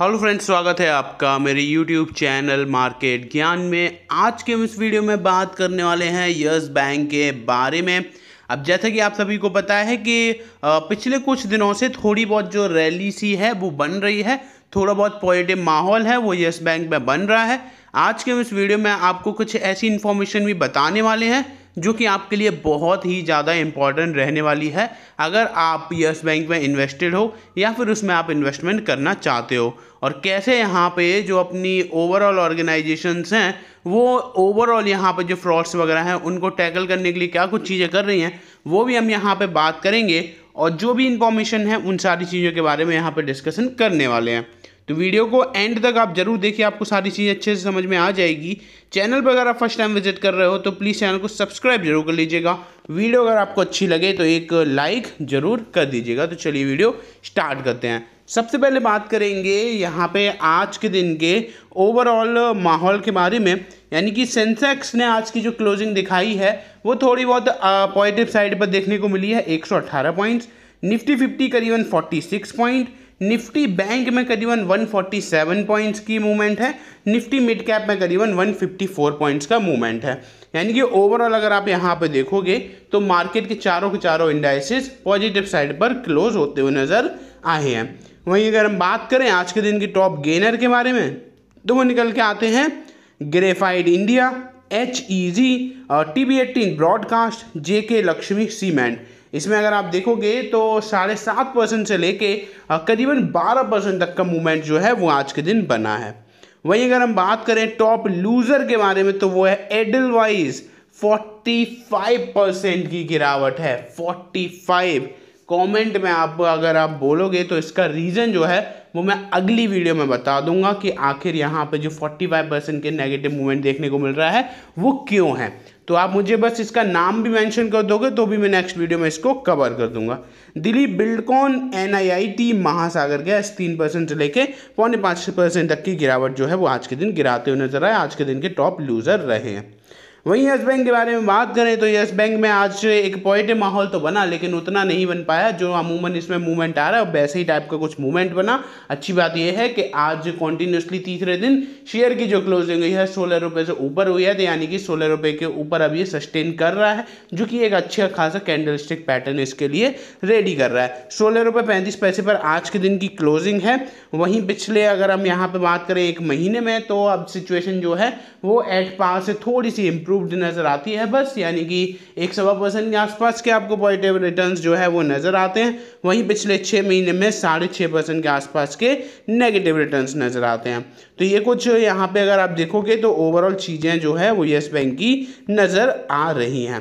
hello friends स्वागत है आपका मेरे यूट्यूब चैनल मार्केट ज्ञान में आज के इस वीडियो में बात करने वाले हैं यस बैंक के बारे में अब जैसा कि आप सभी को पता है कि पिछले कुछ दिनों से थोड़ी बहुत जो रैली सी है वो बन रही है थोड़ा बहुत पॉजिटिव माहौल है वो येस बैंक में बन रहा है आज के इस वीडियो में आपको कुछ ऐसी इन्फॉर्मेशन भी बताने वाले हैं जो कि आपके लिए बहुत ही ज़्यादा इम्पॉर्टेंट रहने वाली है अगर आप यस बैंक में इन्वेस्टेड हो या फिर उसमें आप इन्वेस्टमेंट करना चाहते हो और कैसे यहाँ पे जो अपनी ओवरऑल ऑर्गेनाइजेशंस हैं वो ओवरऑल यहाँ पे जो फ्रॉड्स वगैरह हैं उनको टैकल करने के लिए क्या कुछ चीज़ें कर रही हैं वो भी हम यहाँ पर बात करेंगे और जो भी इन्फॉर्मेशन है उन सारी चीज़ों के बारे में यहाँ पर डिस्कशन करने वाले हैं तो वीडियो को एंड तक आप जरूर देखिए आपको सारी चीज़ें अच्छे से समझ में आ जाएगी चैनल पर अगर आप फर्स्ट टाइम विजिट कर रहे हो तो प्लीज़ चैनल को सब्सक्राइब जरूर कर लीजिएगा वीडियो अगर आपको अच्छी लगे तो एक लाइक ज़रूर कर दीजिएगा तो चलिए वीडियो स्टार्ट करते हैं सबसे पहले बात करेंगे यहाँ पे आज के दिन के ओवरऑल माहौल के बारे में यानी कि सेंसेक्स ने आज की जो क्लोजिंग दिखाई है वो थोड़ी बहुत पॉजिटिव साइड पर देखने को मिली है 118 पॉइंट्स निफ्टी फिफ्टी करीबन 46 पॉइंट निफ्टी बैंक में करीबन 147 पॉइंट्स की मूवमेंट है निफ्टी मिड कैप में करीबन 154 पॉइंट्स का मूवमेंट है यानी कि ओवरऑल अगर आप यहाँ पर देखोगे तो मार्केट के चारों के चारों इंडाइसिस पॉजिटिव साइड पर क्लोज होते हुए नज़र आए हैं वहीं अगर हम बात करें आज के दिन की टॉप गेनर के बारे में तो वो निकल के आते हैं graphite India H E G T V eighteen broadcast J K Lakshmi cement इसमें अगर आप देखोगे तो साढ़े सात परसेंट से लेके करीबन बारह परसेंट तक का मूवमेंट जो है वो आज के दिन बना है वहीं अगर हम बात करें टॉप लूज़र के बारे में तो वो है एडल वाइज फोर्टी फाइव परसेंट की गिरावट है फोर्टी फाइव कमेंट में आप अगर आप बोलोगे तो इसका रीज़न जो है वो मैं अगली वीडियो में बता दूंगा कि आखिर यहाँ पे जो 45 परसेंट के नेगेटिव मूवमेंट देखने को मिल रहा है वो क्यों है तो आप मुझे बस इसका नाम भी मेंशन कर दोगे तो भी मैं नेक्स्ट वीडियो में इसको कवर कर दूंगा दिलीप बिल्डकॉन एन महासागर गैस तीन परसेंट से लेकर पौने पाँच परसेंट तक की गिरावट जो है वो आज के दिन गिराते हुए नजर आए आज के दिन के टॉप लूजर रहे हैं वहीं यस बैंक के बारे में बात करें तो यस बैंक में आज एक पॉजिटिव माहौल तो बना लेकिन उतना नहीं बन पाया जो अमूमन इसमें मूवमेंट आ रहा है वैसे ही टाइप का कुछ मूवमेंट बना अच्छी बात यह है कि आज कॉन्टीन्यूसली तीसरे दिन शेयर की जो क्लोजिंग हुई है सोलह रुपये से ऊपर हुई है तो यानी कि सोलह रुपये के ऊपर अब ये सस्टेन कर रहा है जो कि एक अच्छा खासा कैंडल पैटर्न इसके लिए रेडी कर रहा है सोलह रुपये पैंतीस पैसे पर आज के दिन की क्लोजिंग है वहीं पिछले अगर हम यहाँ पर बात करें एक महीने में तो अब सिचुएशन जो है वो एट पार से थोड़ी सी इम्प्रूव्ड नज़र आती है बस यानी कि एक सवा परसेंट के आसपास के आपको पॉजिटिव रिटर्न जो है वो नज़र आते हैं वहीं पिछले छः महीने में साढ़े छः परसेंट के आसपास के नेगेटिव रिटर्न नज़र आते हैं तो ये कुछ यहाँ पर अगर आप देखोगे तो ओवरऑल चीज़ें जो है वो येस बैंक की नज़र आ रही हैं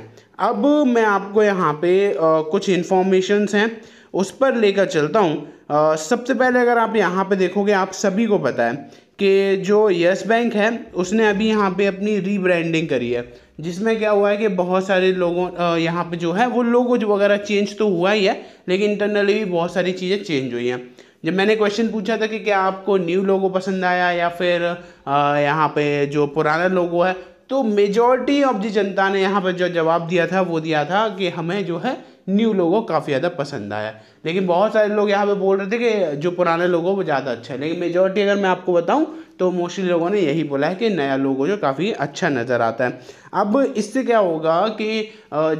अब मैं आपको यहाँ पे कुछ इन्फॉर्मेशंस हैं उस पर लेकर चलता हूँ सबसे पहले अगर आप यहाँ पे देखोगे आप सभी को पता है कि जो यस बैंक है उसने अभी यहाँ पे अपनी रीब्रांडिंग करी है जिसमें क्या हुआ है कि बहुत सारे लोगों यहाँ पे जो है वो लोगो वगैरह चेंज तो हुआ ही है लेकिन इंटरनली भी बहुत सारी चीज़ें चेंज हुई हैं जब मैंने क्वेश्चन पूछा था कि क्या आपको न्यू लोगो पसंद आया या फिर यहाँ पे जो पुराना लोगो है तो मेजॉरिटी ऑफ दी जनता ने यहाँ पर जो जवाब दिया था वो दिया था कि हमें जो है न्यू लोगों को काफ़ी ज़्यादा पसंद आया लेकिन बहुत सारे लोग यहाँ पे बोल रहे थे कि जो पुराने लोगों वो ज़्यादा अच्छा है लेकिन मेजोरिटी अगर मैं आपको बताऊँ तो मोस्टली लोगों ने यही बोला है कि नया लोगो जो काफ़ी अच्छा नज़र आता है अब इससे क्या होगा कि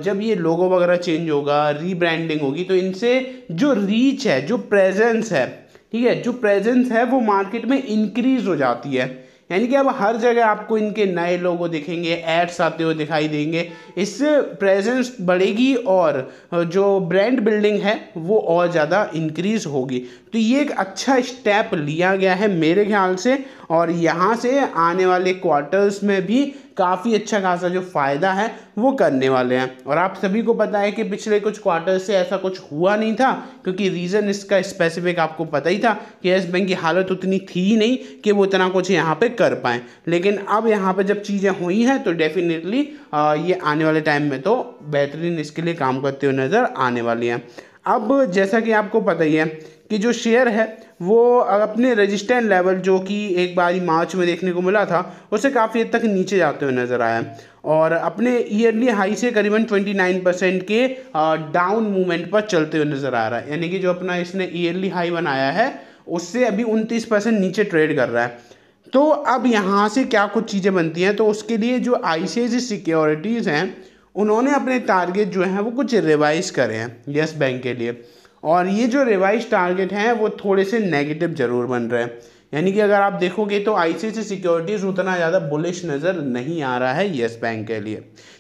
जब ये लोगो वगैरह चेंज होगा रीब्रांडिंग होगी तो इनसे जो रीच है जो प्रेजेंस है ठीक है जो प्रेजेंस है वो मार्केट में इंक्रीज़ हो जाती है यानी कि अब हर जगह आपको इनके नए लोगो दिखेंगे एड्स आते हुए दिखाई देंगे इससे प्रेजेंस बढ़ेगी और जो ब्रांड बिल्डिंग है वो और ज़्यादा इंक्रीज होगी तो ये एक अच्छा स्टेप लिया गया है मेरे ख्याल से और यहाँ से आने वाले क्वार्टर्स में भी काफ़ी अच्छा खासा जो फ़ायदा है वो करने वाले हैं और आप सभी को पता है कि पिछले कुछ क्वार्टर से ऐसा कुछ हुआ नहीं था क्योंकि रीज़न इसका स्पेसिफिक आपको पता ही था कि येस बैंक की हालत उतनी थी ही नहीं कि वो इतना कुछ यहाँ पे कर पाएँ लेकिन अब यहाँ पे जब चीज़ें हुई हैं तो डेफिनेटली ये आने वाले टाइम में तो बेहतरीन इसके लिए काम करते हुए नज़र आने वाली हैं अब जैसा कि आपको पता ही है कि जो शेयर है वो अपने रजिस्टेंट लेवल जो कि एक बारी मार्च में देखने को मिला था उसे काफ़ी हद तक नीचे जाते हुए नज़र आया और अपने ईयरली हाई से करीबन 29 परसेंट के डाउन मूवमेंट पर चलते हुए नज़र आ रहा है यानी कि जो अपना इसने ईयरली हाई बनाया है उससे अभी उनतीस परसेंट नीचे ट्रेड कर रहा है तो अब यहाँ से क्या कुछ चीज़ें बनती हैं तो उसके लिए जो आई सिक्योरिटीज़ हैं उन्होंने अपने टारगेट जो हैं वो कुछ रिवाइज़ करे हैं येस बैंक के लिए और ये जो रिवाइज टारगेट हैं वो थोड़े से नेगेटिव जरूर बन रहे हैं यानी कि अगर आप देखोगे तो आई सिक्योरिटीज़ उतना ज़्यादा बुलिश नज़र नहीं आ रहा है येस बैंक के लिए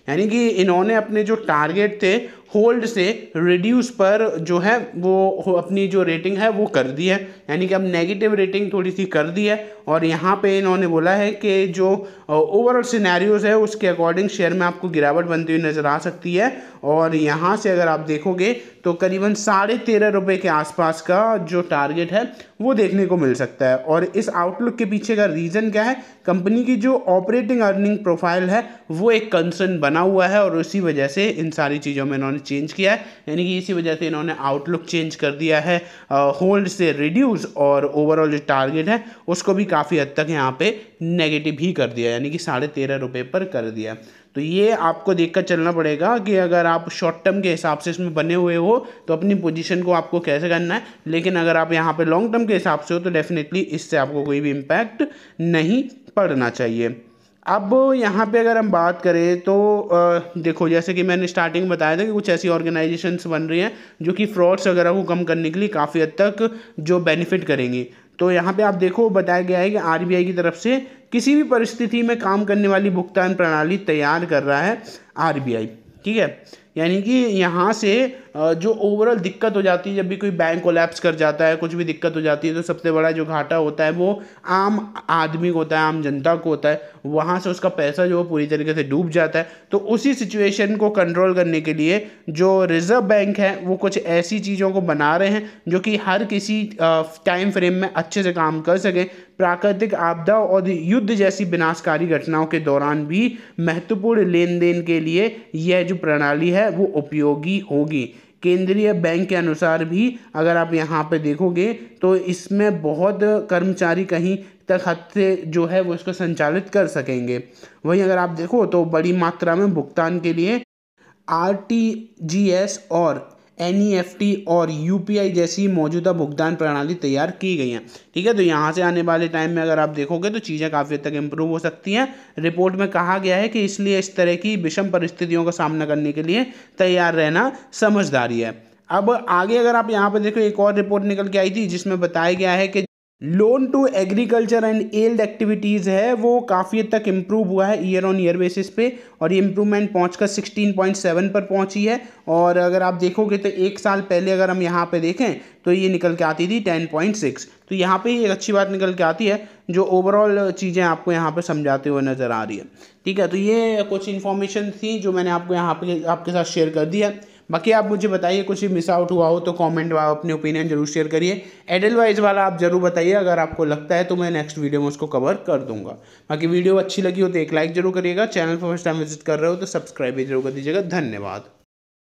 यानी कि इन्होंने अपने जो टारगेट थे होल्ड से रिड्यूस पर जो है वो अपनी जो रेटिंग है वो कर दी है यानी कि अब नेगेटिव रेटिंग थोड़ी सी कर दी है और यहाँ पे इन्होंने बोला है कि जो ओवरऑल सिनेरियोज है उसके अकॉर्डिंग शेयर में आपको गिरावट बनती हुई नज़र आ सकती है और यहाँ से अगर आप देखोगे तो करीबन साढ़े तेरह रुपये के आसपास का जो टारगेट है वो देखने को मिल सकता है और इस आउटलुक के पीछे का रीज़न क्या है कंपनी की जो ऑपरेटिंग अर्निंग प्रोफाइल है वो एक कंसर्न बना हुआ है और उसी वजह से इन सारी चीज़ों में इन्होंने इन्होंने चेंज किया है यानी कि इसी वजह से इन्होंने आउटलुक चेंज कर दिया है होल्ड से रिड्यूस और ओवरऑल जो टारगेट है उसको भी काफ़ी हद तक यहाँ पे नेगेटिव ही कर दिया यानी कि साढ़े तेरह रुपये पर कर दिया तो ये आपको देखकर चलना पड़ेगा कि अगर आप शॉर्ट टर्म के हिसाब से इसमें बने हुए हो तो अपनी पोजीशन को आपको कैसे करना है लेकिन अगर आप यहाँ पे लॉन्ग टर्म के हिसाब से हो तो डेफिनेटली इससे आपको कोई भी इम्पैक्ट नहीं पड़ना चाहिए अब यहाँ पे अगर हम बात करें तो देखो जैसे कि मैंने स्टार्टिंग में बताया था कि कुछ ऐसी ऑर्गेनाइजेशंस बन रही हैं जो कि फ्रॉड्स वगैरह को कम करने के लिए काफ़ी हद तक जो बेनिफिट करेंगी तो यहाँ पे आप देखो बताया गया है कि आरबीआई की तरफ से किसी भी परिस्थिति में काम करने वाली भुगतान प्रणाली तैयार कर रहा है आर ठीक है यानी कि यहाँ से जो ओवरऑल दिक्कत हो जाती है जब भी कोई बैंक कोलैप्स कर जाता है कुछ भी दिक्कत हो जाती है तो सबसे बड़ा जो घाटा होता है वो आम आदमी को होता है आम जनता को होता है वहाँ से उसका पैसा जो पूरी तरीके से डूब जाता है तो उसी सिचुएशन को कंट्रोल करने के लिए जो रिज़र्व बैंक है वो कुछ ऐसी चीज़ों को बना रहे हैं जो कि हर किसी टाइम फ्रेम में अच्छे से काम कर सकें प्राकृतिक आपदा और युद्ध जैसी विनाशकारी घटनाओं के दौरान भी महत्वपूर्ण लेन देन के लिए यह जो प्रणाली है वो उपयोगी होगी केंद्रीय बैंक के अनुसार भी अगर आप यहाँ पे देखोगे तो इसमें बहुत कर्मचारी कहीं तक हद से जो है वो इसको संचालित कर सकेंगे वहीं अगर आप देखो तो बड़ी मात्रा में भुगतान के लिए आर टी जी एस और एन e और यू जैसी मौजूदा भुगतान प्रणाली तैयार की गई हैं ठीक है तो यहाँ से आने वाले टाइम में अगर आप देखोगे तो चीज़ें काफ़ी हद तक इम्प्रूव हो सकती हैं रिपोर्ट में कहा गया है कि इसलिए इस तरह की विषम परिस्थितियों का सामना करने के लिए तैयार रहना समझदारी है अब आगे अगर आप यहाँ पर देखो एक और रिपोर्ट निकल के आई थी जिसमें बताया गया है कि loan to agriculture and allied activities है वो काफ़ी हद तक इम्प्रूव हुआ है ईयर ऑन ईयर बेसिस पे और ये इम्प्रूवमेंट पहुंचकर 16.7 पर पहुंची है और अगर आप देखोगे तो एक साल पहले अगर हम यहाँ पे देखें तो ये निकल के आती थी 10.6 तो यहाँ पे एक अच्छी बात निकल के आती है जो ओवरऑल चीज़ें आपको यहाँ पर समझाते हुए नज़र आ रही है ठीक है तो ये कुछ इन्फॉर्मेशन थी जो मैंने आपको यहाँ पर आपके साथ शेयर कर दिया है बाकी आप मुझे बताइए कुछ भी मिस आउट हुआ हो तो कमेंट में अपने ओपिनियन जरूर शेयर करिए एडल वाइज वाला आप जरूर बताइए अगर आपको लगता है तो मैं नेक्स्ट वीडियो में उसको कवर कर दूंगा बाकी वीडियो अच्छी लगी हो तो एक लाइक जरूर करिएगा चैनल पर फर्स्ट टाइम विजिट कर रहे हो तो सब्सक्राइब भी जरूर कर दीजिएगा धन्यवाद